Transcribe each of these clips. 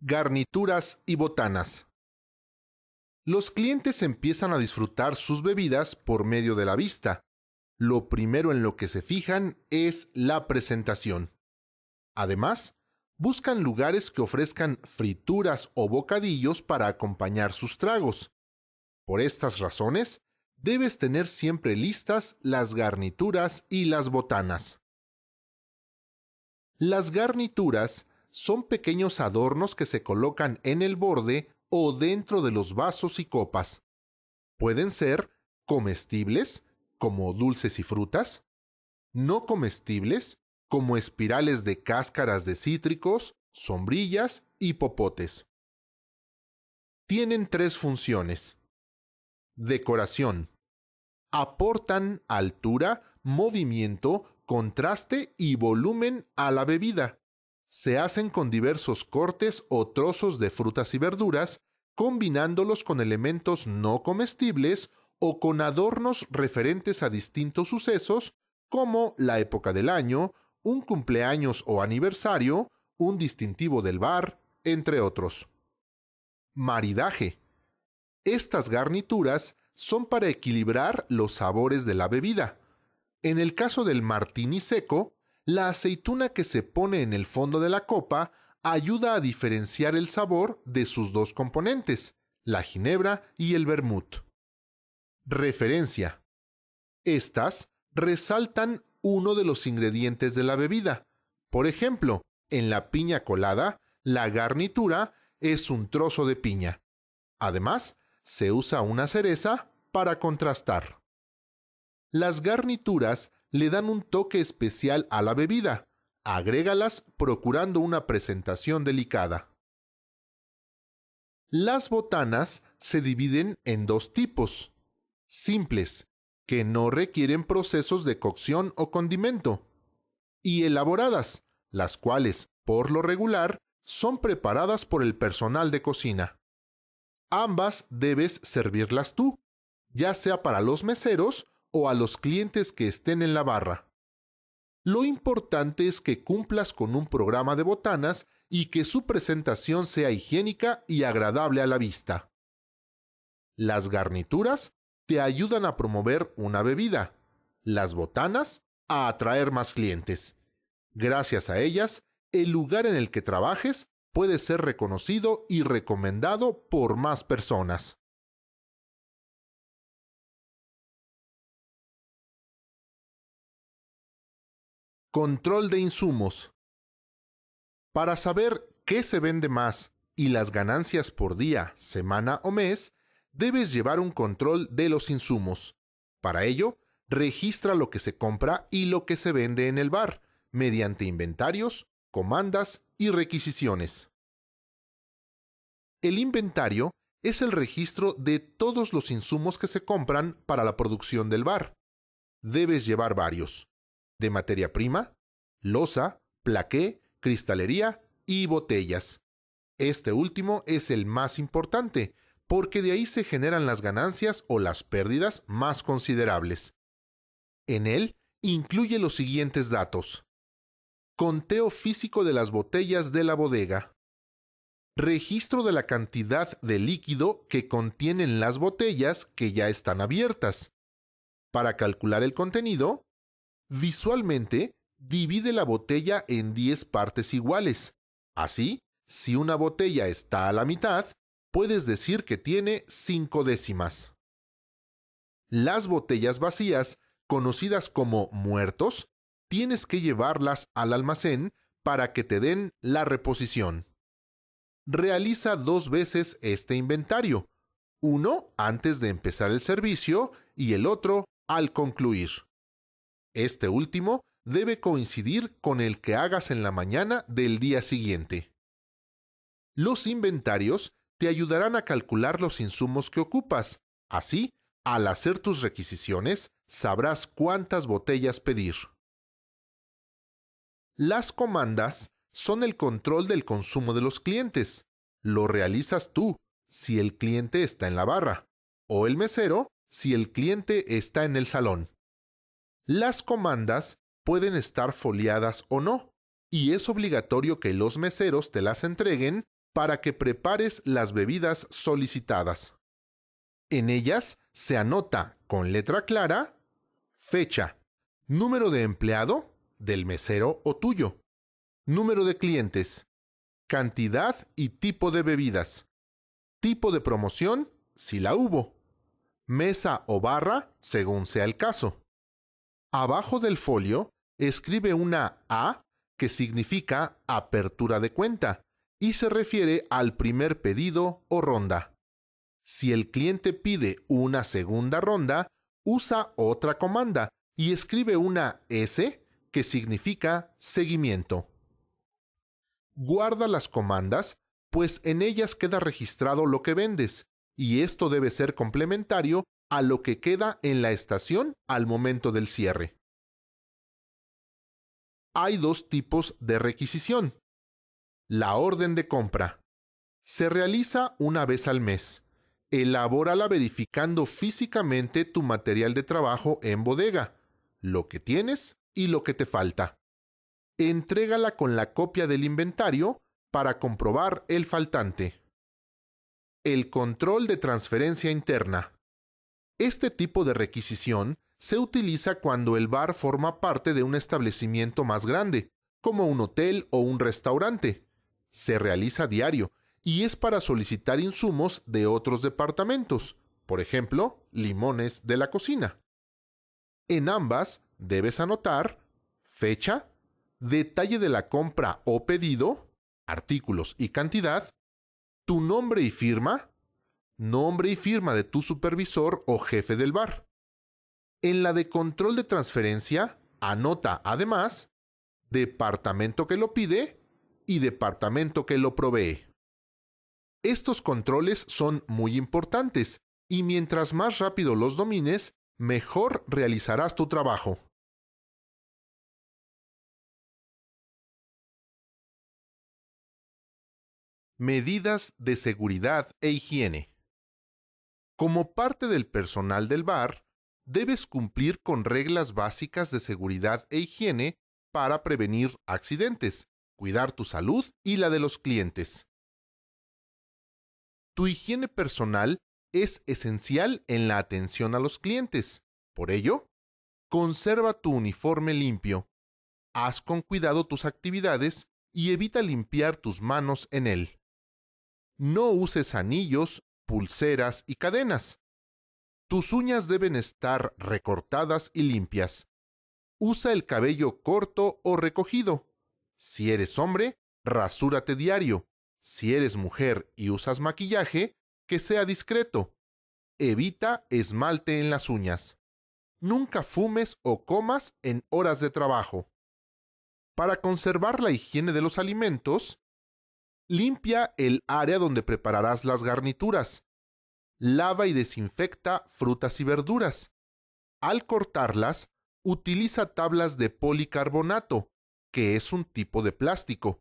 garnituras y botanas. Los clientes empiezan a disfrutar sus bebidas por medio de la vista. Lo primero en lo que se fijan es la presentación. Además, buscan lugares que ofrezcan frituras o bocadillos para acompañar sus tragos. Por estas razones, debes tener siempre listas las garnituras y las botanas. Las garnituras son pequeños adornos que se colocan en el borde o dentro de los vasos y copas. Pueden ser comestibles, como dulces y frutas, no comestibles, como espirales de cáscaras de cítricos, sombrillas y popotes. Tienen tres funciones. Decoración. Aportan altura, movimiento, contraste y volumen a la bebida se hacen con diversos cortes o trozos de frutas y verduras, combinándolos con elementos no comestibles o con adornos referentes a distintos sucesos, como la época del año, un cumpleaños o aniversario, un distintivo del bar, entre otros. Maridaje. Estas garnituras son para equilibrar los sabores de la bebida. En el caso del martini seco, la aceituna que se pone en el fondo de la copa ayuda a diferenciar el sabor de sus dos componentes, la ginebra y el vermut. Referencia. Estas resaltan uno de los ingredientes de la bebida. Por ejemplo, en la piña colada, la garnitura es un trozo de piña. Además, se usa una cereza para contrastar. Las garnituras le dan un toque especial a la bebida. Agrégalas procurando una presentación delicada. Las botanas se dividen en dos tipos. Simples, que no requieren procesos de cocción o condimento. Y elaboradas, las cuales, por lo regular, son preparadas por el personal de cocina. Ambas debes servirlas tú, ya sea para los meseros o a los clientes que estén en la barra. Lo importante es que cumplas con un programa de botanas y que su presentación sea higiénica y agradable a la vista. Las garnituras te ayudan a promover una bebida, las botanas a atraer más clientes. Gracias a ellas, el lugar en el que trabajes puede ser reconocido y recomendado por más personas. Control de insumos. Para saber qué se vende más y las ganancias por día, semana o mes, debes llevar un control de los insumos. Para ello, registra lo que se compra y lo que se vende en el bar, mediante inventarios, comandas y requisiciones. El inventario es el registro de todos los insumos que se compran para la producción del bar. Debes llevar varios, de materia prima, losa, plaqué, cristalería y botellas. Este último es el más importante, porque de ahí se generan las ganancias o las pérdidas más considerables. En él incluye los siguientes datos. Conteo físico de las botellas de la bodega. Registro de la cantidad de líquido que contienen las botellas que ya están abiertas. Para calcular el contenido, Visualmente, divide la botella en 10 partes iguales. Así, si una botella está a la mitad, puedes decir que tiene 5 décimas. Las botellas vacías, conocidas como muertos, tienes que llevarlas al almacén para que te den la reposición. Realiza dos veces este inventario, uno antes de empezar el servicio y el otro al concluir. Este último debe coincidir con el que hagas en la mañana del día siguiente. Los inventarios te ayudarán a calcular los insumos que ocupas. Así, al hacer tus requisiciones, sabrás cuántas botellas pedir. Las comandas son el control del consumo de los clientes. Lo realizas tú, si el cliente está en la barra, o el mesero, si el cliente está en el salón. Las comandas pueden estar foliadas o no, y es obligatorio que los meseros te las entreguen para que prepares las bebidas solicitadas. En ellas se anota con letra clara fecha, número de empleado, del mesero o tuyo, número de clientes, cantidad y tipo de bebidas, tipo de promoción, si la hubo, mesa o barra, según sea el caso, Abajo del folio escribe una A que significa apertura de cuenta y se refiere al primer pedido o ronda. Si el cliente pide una segunda ronda, usa otra comanda y escribe una S que significa seguimiento. Guarda las comandas, pues en ellas queda registrado lo que vendes, y esto debe ser complementario a lo que queda en la estación al momento del cierre. Hay dos tipos de requisición. La orden de compra. Se realiza una vez al mes. Elabórala verificando físicamente tu material de trabajo en bodega, lo que tienes y lo que te falta. Entrégala con la copia del inventario para comprobar el faltante. El control de transferencia interna. Este tipo de requisición se utiliza cuando el bar forma parte de un establecimiento más grande, como un hotel o un restaurante. Se realiza diario y es para solicitar insumos de otros departamentos, por ejemplo, limones de la cocina. En ambas debes anotar fecha, detalle de la compra o pedido, artículos y cantidad, tu nombre y firma, nombre y firma de tu supervisor o jefe del bar. En la de control de transferencia, anota además departamento que lo pide y departamento que lo provee. Estos controles son muy importantes y mientras más rápido los domines, mejor realizarás tu trabajo. Medidas de seguridad e higiene. Como parte del personal del bar, debes cumplir con reglas básicas de seguridad e higiene para prevenir accidentes, cuidar tu salud y la de los clientes. Tu higiene personal es esencial en la atención a los clientes. Por ello, conserva tu uniforme limpio. Haz con cuidado tus actividades y evita limpiar tus manos en él. No uses anillos pulseras y cadenas. Tus uñas deben estar recortadas y limpias. Usa el cabello corto o recogido. Si eres hombre, rasúrate diario. Si eres mujer y usas maquillaje, que sea discreto. Evita esmalte en las uñas. Nunca fumes o comas en horas de trabajo. Para conservar la higiene de los alimentos, Limpia el área donde prepararás las garnituras. Lava y desinfecta frutas y verduras. Al cortarlas, utiliza tablas de policarbonato, que es un tipo de plástico.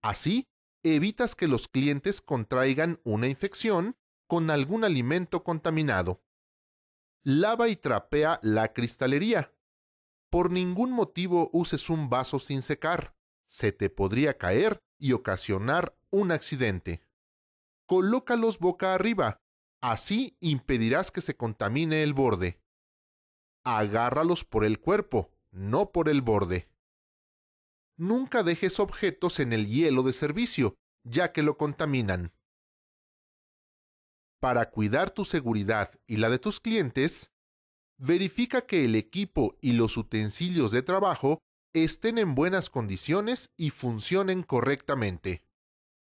Así, evitas que los clientes contraigan una infección con algún alimento contaminado. Lava y trapea la cristalería. Por ningún motivo uses un vaso sin secar. Se te podría caer y ocasionar un accidente. Colócalos boca arriba, así impedirás que se contamine el borde. Agárralos por el cuerpo, no por el borde. Nunca dejes objetos en el hielo de servicio, ya que lo contaminan. Para cuidar tu seguridad y la de tus clientes, verifica que el equipo y los utensilios de trabajo estén en buenas condiciones y funcionen correctamente.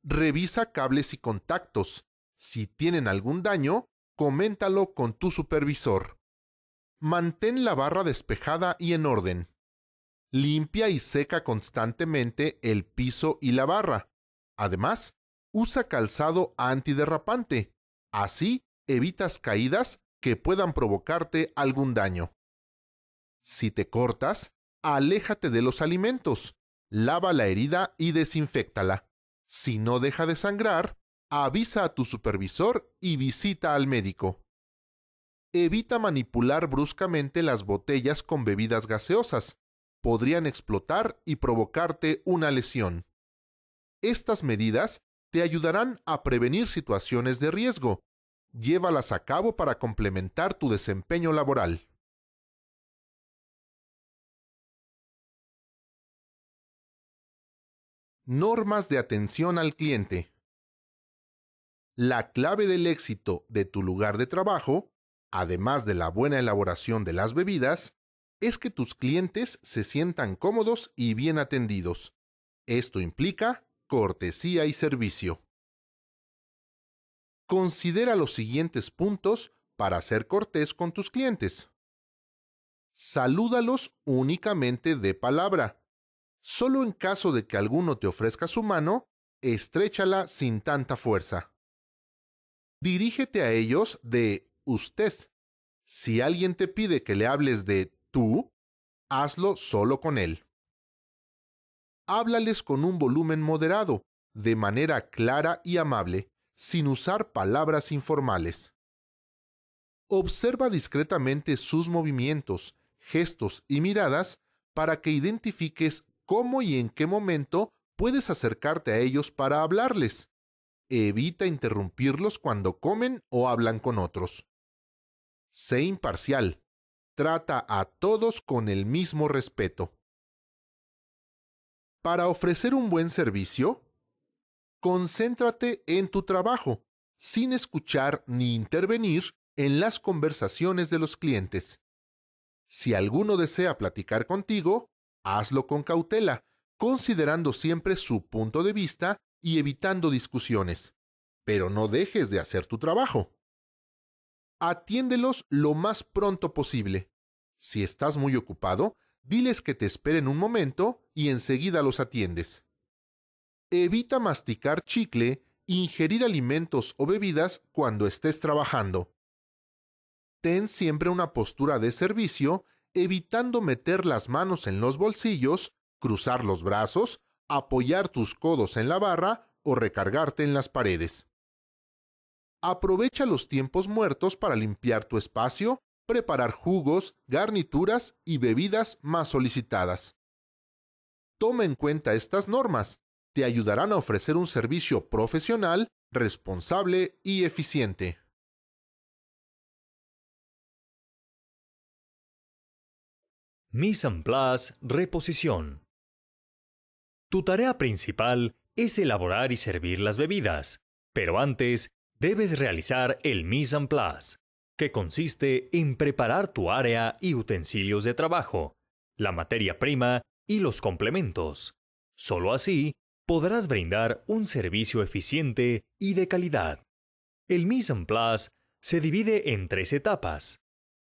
Revisa cables y contactos. Si tienen algún daño, coméntalo con tu supervisor. Mantén la barra despejada y en orden. Limpia y seca constantemente el piso y la barra. Además, usa calzado antiderrapante. Así evitas caídas que puedan provocarte algún daño. Si te cortas, aléjate de los alimentos, lava la herida y desinféctala. Si no deja de sangrar, avisa a tu supervisor y visita al médico. Evita manipular bruscamente las botellas con bebidas gaseosas. Podrían explotar y provocarte una lesión. Estas medidas te ayudarán a prevenir situaciones de riesgo. Llévalas a cabo para complementar tu desempeño laboral. Normas de atención al cliente. La clave del éxito de tu lugar de trabajo, además de la buena elaboración de las bebidas, es que tus clientes se sientan cómodos y bien atendidos. Esto implica cortesía y servicio. Considera los siguientes puntos para ser cortés con tus clientes. Salúdalos únicamente de palabra Solo en caso de que alguno te ofrezca su mano, estréchala sin tanta fuerza. Dirígete a ellos de usted. Si alguien te pide que le hables de tú, hazlo solo con él. Háblales con un volumen moderado, de manera clara y amable, sin usar palabras informales. Observa discretamente sus movimientos, gestos y miradas para que identifiques cómo y en qué momento puedes acercarte a ellos para hablarles. Evita interrumpirlos cuando comen o hablan con otros. Sé imparcial. Trata a todos con el mismo respeto. Para ofrecer un buen servicio, concéntrate en tu trabajo, sin escuchar ni intervenir en las conversaciones de los clientes. Si alguno desea platicar contigo, hazlo con cautela, considerando siempre su punto de vista y evitando discusiones. Pero no dejes de hacer tu trabajo. Atiéndelos lo más pronto posible. Si estás muy ocupado, diles que te esperen un momento y enseguida los atiendes. Evita masticar chicle, ingerir alimentos o bebidas cuando estés trabajando. Ten siempre una postura de servicio evitando meter las manos en los bolsillos, cruzar los brazos, apoyar tus codos en la barra o recargarte en las paredes. Aprovecha los tiempos muertos para limpiar tu espacio, preparar jugos, garnituras y bebidas más solicitadas. Toma en cuenta estas normas, te ayudarán a ofrecer un servicio profesional, responsable y eficiente. Mise place, reposición. Tu tarea principal es elaborar y servir las bebidas, pero antes debes realizar el mise en place, que consiste en preparar tu área y utensilios de trabajo, la materia prima y los complementos. Solo así podrás brindar un servicio eficiente y de calidad. El mise en place se divide en tres etapas.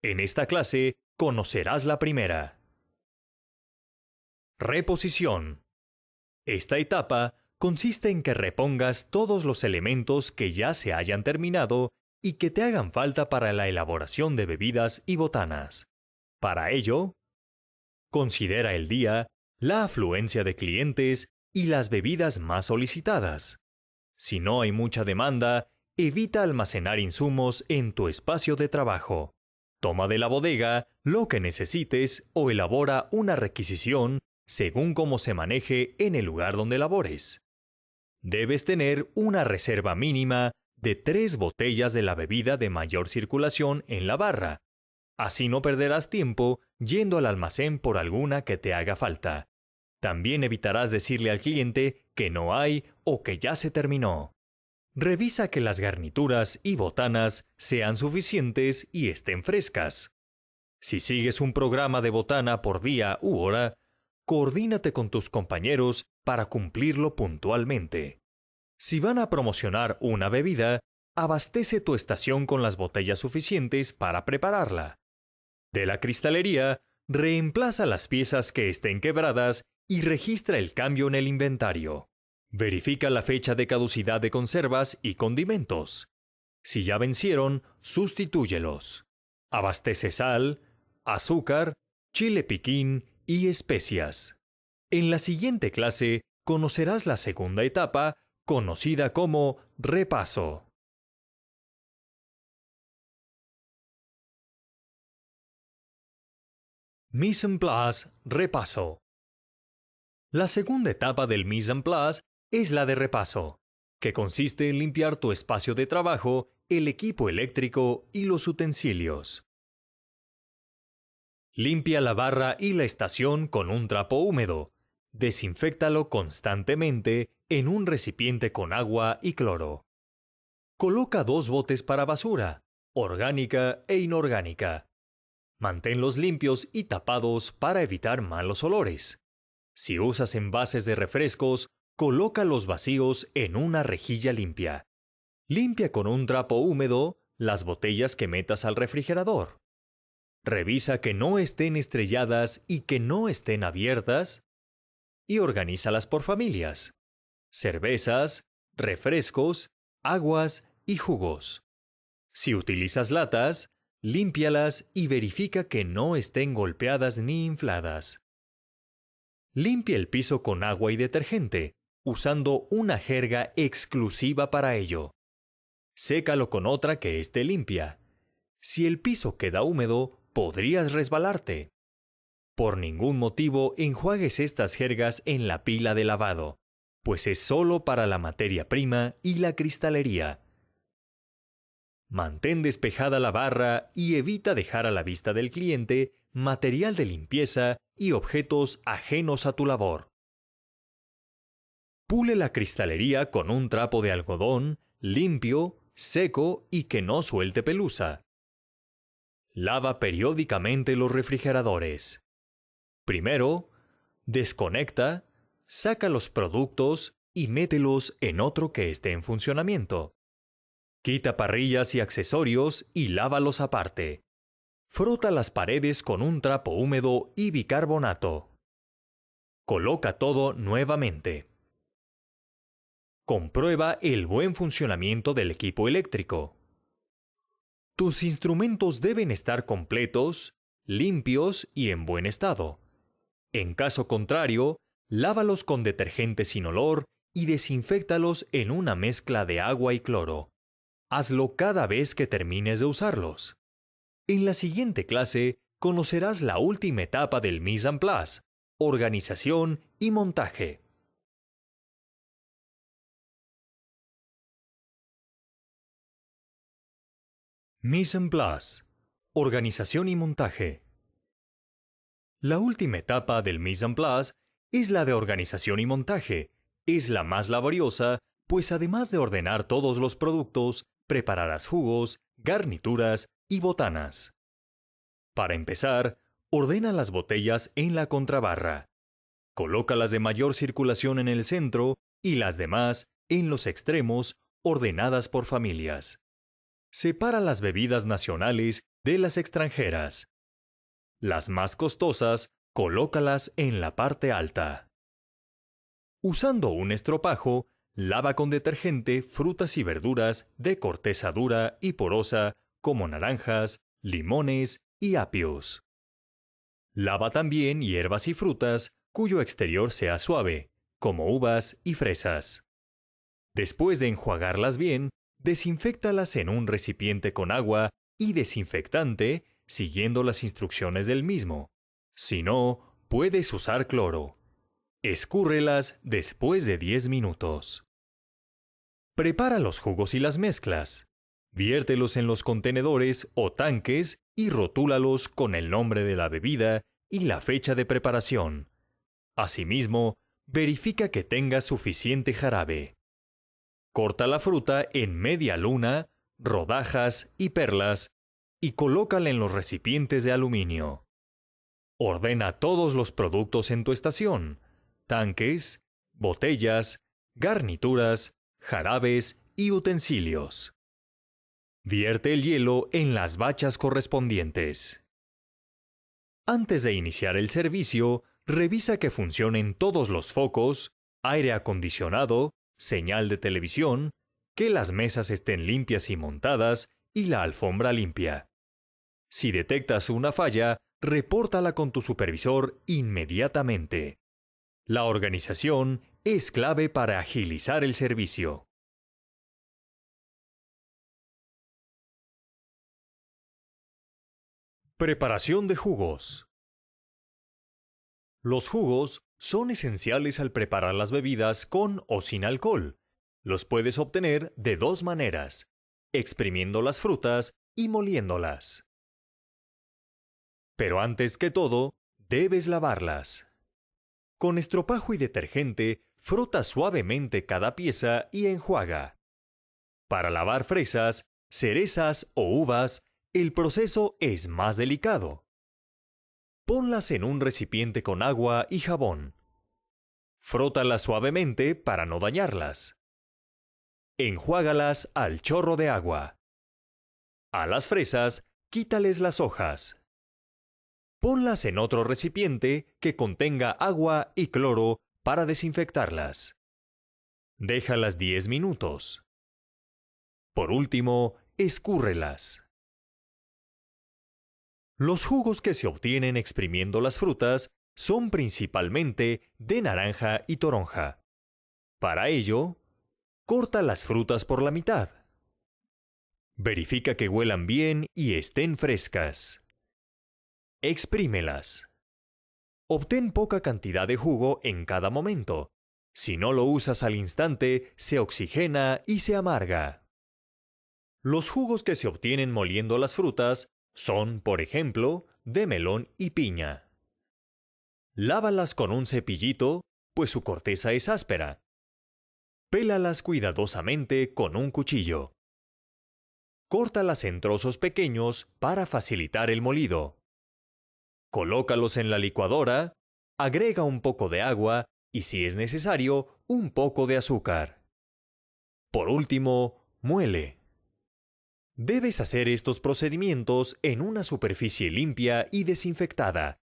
En esta clase conocerás la primera. Reposición. Esta etapa consiste en que repongas todos los elementos que ya se hayan terminado y que te hagan falta para la elaboración de bebidas y botanas. Para ello, considera el día, la afluencia de clientes y las bebidas más solicitadas. Si no hay mucha demanda, evita almacenar insumos en tu espacio de trabajo. Toma de la bodega lo que necesites o elabora una requisición según cómo se maneje en el lugar donde labores. Debes tener una reserva mínima de tres botellas de la bebida de mayor circulación en la barra. Así no perderás tiempo yendo al almacén por alguna que te haga falta. También evitarás decirle al cliente que no hay o que ya se terminó. Revisa que las garnituras y botanas sean suficientes y estén frescas. Si sigues un programa de botana por día u hora, coordínate con tus compañeros para cumplirlo puntualmente. Si van a promocionar una bebida, abastece tu estación con las botellas suficientes para prepararla. De la cristalería, reemplaza las piezas que estén quebradas y registra el cambio en el inventario. Verifica la fecha de caducidad de conservas y condimentos. Si ya vencieron, sustitúyelos. Abastece sal, azúcar, chile piquín y especias. En la siguiente clase conocerás la segunda etapa, conocida como repaso. Mise en place, repaso. La segunda etapa del mise en place es la de repaso, que consiste en limpiar tu espacio de trabajo, el equipo eléctrico y los utensilios. Limpia la barra y la estación con un trapo húmedo. Desinféctalo constantemente en un recipiente con agua y cloro. Coloca dos botes para basura, orgánica e inorgánica. Manténlos limpios y tapados para evitar malos olores. Si usas envases de refrescos, Coloca los vacíos en una rejilla limpia. Limpia con un trapo húmedo las botellas que metas al refrigerador. Revisa que no estén estrelladas y que no estén abiertas. Y organízalas por familias. Cervezas, refrescos, aguas y jugos. Si utilizas latas, límpialas y verifica que no estén golpeadas ni infladas. Limpia el piso con agua y detergente usando una jerga exclusiva para ello. Sécalo con otra que esté limpia. Si el piso queda húmedo, podrías resbalarte. Por ningún motivo enjuagues estas jergas en la pila de lavado, pues es solo para la materia prima y la cristalería. Mantén despejada la barra y evita dejar a la vista del cliente material de limpieza y objetos ajenos a tu labor. Pule la cristalería con un trapo de algodón limpio, seco y que no suelte pelusa. Lava periódicamente los refrigeradores. Primero, desconecta, saca los productos y mételos en otro que esté en funcionamiento. Quita parrillas y accesorios y lávalos aparte. Frota las paredes con un trapo húmedo y bicarbonato. Coloca todo nuevamente. Comprueba el buen funcionamiento del equipo eléctrico. Tus instrumentos deben estar completos, limpios y en buen estado. En caso contrario, lávalos con detergente sin olor y desinféctalos en una mezcla de agua y cloro. Hazlo cada vez que termines de usarlos. En la siguiente clase conocerás la última etapa del mise en place, organización y montaje. Mise en place, organización y montaje. La última etapa del mise en place es la de organización y montaje. Es la más laboriosa, pues además de ordenar todos los productos, prepararás jugos, garnituras y botanas. Para empezar, ordena las botellas en la contrabarra. Coloca las de mayor circulación en el centro y las demás en los extremos, ordenadas por familias separa las bebidas nacionales de las extranjeras. Las más costosas, colócalas en la parte alta. Usando un estropajo, lava con detergente frutas y verduras de corteza dura y porosa como naranjas, limones y apios. Lava también hierbas y frutas cuyo exterior sea suave, como uvas y fresas. Después de enjuagarlas bien, Desinfectalas en un recipiente con agua y desinfectante siguiendo las instrucciones del mismo. Si no, puedes usar cloro. Escúrrelas después de 10 minutos. Prepara los jugos y las mezclas. Viértelos en los contenedores o tanques y rotúlalos con el nombre de la bebida y la fecha de preparación. Asimismo, verifica que tenga suficiente jarabe. Corta la fruta en media luna, rodajas y perlas y colócala en los recipientes de aluminio. Ordena todos los productos en tu estación, tanques, botellas, garnituras, jarabes y utensilios. Vierte el hielo en las bachas correspondientes. Antes de iniciar el servicio, revisa que funcionen todos los focos, aire acondicionado, señal de televisión, que las mesas estén limpias y montadas y la alfombra limpia. Si detectas una falla, repórtala con tu supervisor inmediatamente. La organización es clave para agilizar el servicio. Preparación de jugos. Los jugos son esenciales al preparar las bebidas con o sin alcohol. Los puedes obtener de dos maneras, exprimiendo las frutas y moliéndolas. Pero antes que todo, debes lavarlas. Con estropajo y detergente, frota suavemente cada pieza y enjuaga. Para lavar fresas, cerezas o uvas, el proceso es más delicado. Ponlas en un recipiente con agua y jabón. Frótalas suavemente para no dañarlas. Enjuágalas al chorro de agua. A las fresas, quítales las hojas. Ponlas en otro recipiente que contenga agua y cloro para desinfectarlas. Déjalas 10 minutos. Por último, escúrrelas. Los jugos que se obtienen exprimiendo las frutas son principalmente de naranja y toronja. Para ello, corta las frutas por la mitad. Verifica que huelan bien y estén frescas. Exprímelas. Obtén poca cantidad de jugo en cada momento. Si no lo usas al instante, se oxigena y se amarga. Los jugos que se obtienen moliendo las frutas son, por ejemplo, de melón y piña. Lávalas con un cepillito, pues su corteza es áspera. Pélalas cuidadosamente con un cuchillo. Córtalas en trozos pequeños para facilitar el molido. Colócalos en la licuadora, agrega un poco de agua y si es necesario, un poco de azúcar. Por último, muele. Debes hacer estos procedimientos en una superficie limpia y desinfectada.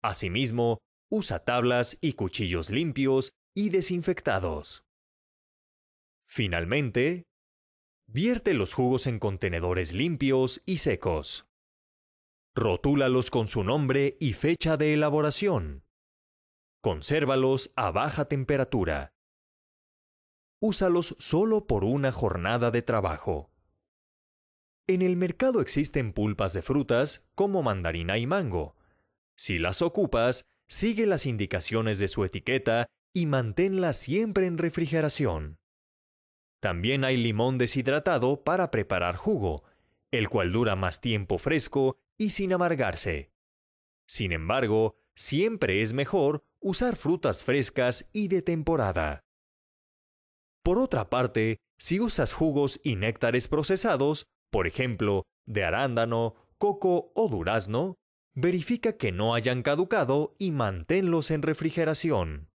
Asimismo, usa tablas y cuchillos limpios y desinfectados. Finalmente, vierte los jugos en contenedores limpios y secos. Rotúlalos con su nombre y fecha de elaboración. Consérvalos a baja temperatura. Úsalos solo por una jornada de trabajo. En el mercado existen pulpas de frutas como mandarina y mango. Si las ocupas, sigue las indicaciones de su etiqueta y manténlas siempre en refrigeración. También hay limón deshidratado para preparar jugo, el cual dura más tiempo fresco y sin amargarse. Sin embargo, siempre es mejor usar frutas frescas y de temporada. Por otra parte, si usas jugos y néctares procesados, por ejemplo, de arándano, coco o durazno, verifica que no hayan caducado y manténlos en refrigeración.